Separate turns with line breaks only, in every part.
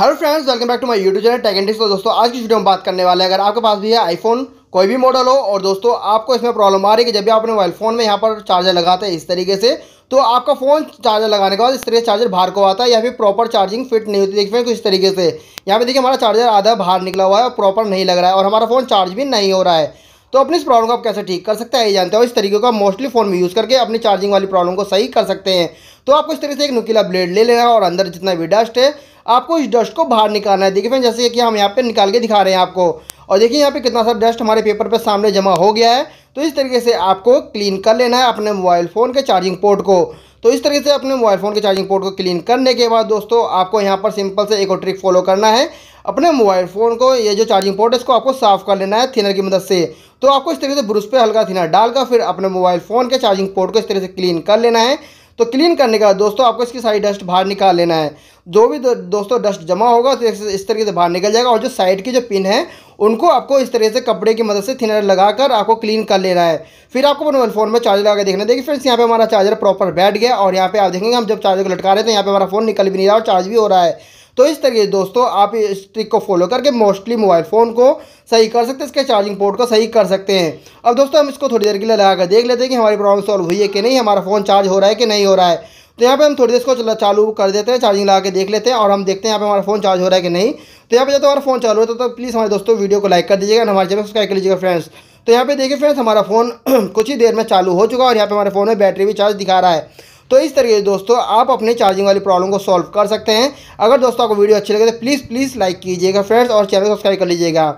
hello friends welcome back to my YouTube channel tech and दोस्तों आज की video में बात करने वाले हैं अगर आपके पास भी है आईफोन कोई भी मॉडल हो और दोस्तों आपको इसमें प्रॉब्लम आ रही है कि जब भी आपने मोबाइल फ़ोन में यहाँ पर चार्जर लगाते हैं इस तरीके से तो आपका फ़ोन चार्जर लगाने के बाद इस तरह से चार्जर बाहर को आता है या फिर प्रॉपर चार्जिंग फिट नहीं होती देखिए कुछ तरीके से यहाँ पर देखिए हमारा चार्जर आधा बाहर निकला हुआ है और प्रॉपर नहीं लग रहा है और हमारा फ़ोन चार्ज भी नहीं हो रहा है तो अपनी इस प्रॉब्लम को आप कैसे ठीक कर सकते हैं ये जानते हो इस तरीके का आप मोस्टली फ़ोन में यूज़ करके अपनी चार्जिंग वाली प्रॉब्लम को सही कर सकते हैं तो आपको इस तरीके से एक नुकीला ब्लेड ले लेना और अंदर जितना भी डस्ट है आपको इस डस्ट को बाहर निकालना है देखिए फ्रेंड जैसे कि हम यहाँ पर निकाल के दिखा रहे हैं आपको और देखिए यहाँ पे कितना सारा डस्ट हमारे पेपर पर पे सामने जमा हो गया है तो इस तरीके से आपको क्लीन कर लेना है अपने मोबाइल फ़ोन के चार्जिंग पोर्ट को तो इस तरीके से अपने मोबाइल फ़ोन के चार्जिंग पोर्ट को क्लीन करने के बाद दोस्तों आपको यहाँ पर सिंपल से एक और ट्रिक फॉलो करना है अपने मोबाइल फ़ोन को ये जो चार्जिंग पोर्ट है इसको आपको साफ़ कर लेना है थिनर की मदद से तो आपको इस तरीके से ब्रुश पे हल्का थिनर डालकर फिर अपने मोबाइल फ़ोन के चार्जिंग पोर्ट को इस तरह से क्लीन कर लेना है तो क्लीन करने का दोस्तों आपको इसकी सारी डस्ट बाहर निकाल लेना है जो भी दो, दोस्तों डस्ट जमा होगा तो इस तरीके से बाहर निकल जाएगा और जो साइड की जो पिन है उनको आपको इस तरह से कपड़े की मदद से थिनर लगाकर आपको क्लीन कर लेना है फिर आपको मोबाइल फ़ोन में चार्जर लगा देखना देखिए फ्रेंड्स यहाँ पे हमारा चार्जर प्रॉपर बैठ गया और यहाँ पे आप देखेंगे हम जब चार्जर को लटका रहे थे तो यहाँ पे हमारा फ़ोन निकल भी नहीं रहा और चार्ज भी हो रहा है तो इस तरीके से दोस्तों आप इस ट्रिक को फॉलो करके मोस्टली मोबाइल फ़ोन को सही कर सकते हैं इसके चार्जिंग पोर्ट को सही कर सकते हैं अब दोस्तों हम इसको थोड़ी देर के लिए लगा कर देख लेते हैं कि हमारी प्रॉब्लम सॉल्व हुई है कि नहीं हमारा फ़ोन चार्ज हो रहा है कि नहीं हो रहा है तो यहाँ पे हम थोड़ी देर इसको चालू कर देते हैं चार्जिंग लगा के देख लेते हैं और हम देखते हैं यहाँ पे हमारा फ़ोन चार्ज हो रहा है कि नहीं तो यहाँ पे जब हमारा फ़ोन चालू होता है तो प्लीज़ तो हमारे दोस्तों वीडियो को लाइक कर दीजिएगा और हमारे चैनल सब्सक्राइब कर लीजिएगा फ्रेंड्स तो यहाँ पे देखिए फ्रेंड्स हमारा फ़ोन कुछ ही देर में चालू हो चुका है और यहाँ पे हमारे फ़ोन में बैटरी भी चार्ज दिखा रहा है तो इस तरीके से दोस्तों आप अपने चार्जिंग वाली प्रॉब्लम को सॉल्व कर सकते हैं अगर दोस्तों आपको वीडियो अच्छी लगे तो प्लीज़ प्लीज़ लाइक कीजिएगा फ्रेंड्स और चैनल सब्सक्राइब कर लीजिएगा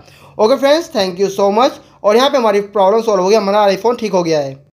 okay friends thank you so much और यहाँ पर हमारी प्रॉब्लम सॉल्व हो गया हमारा आईफोन ठीक हो गया है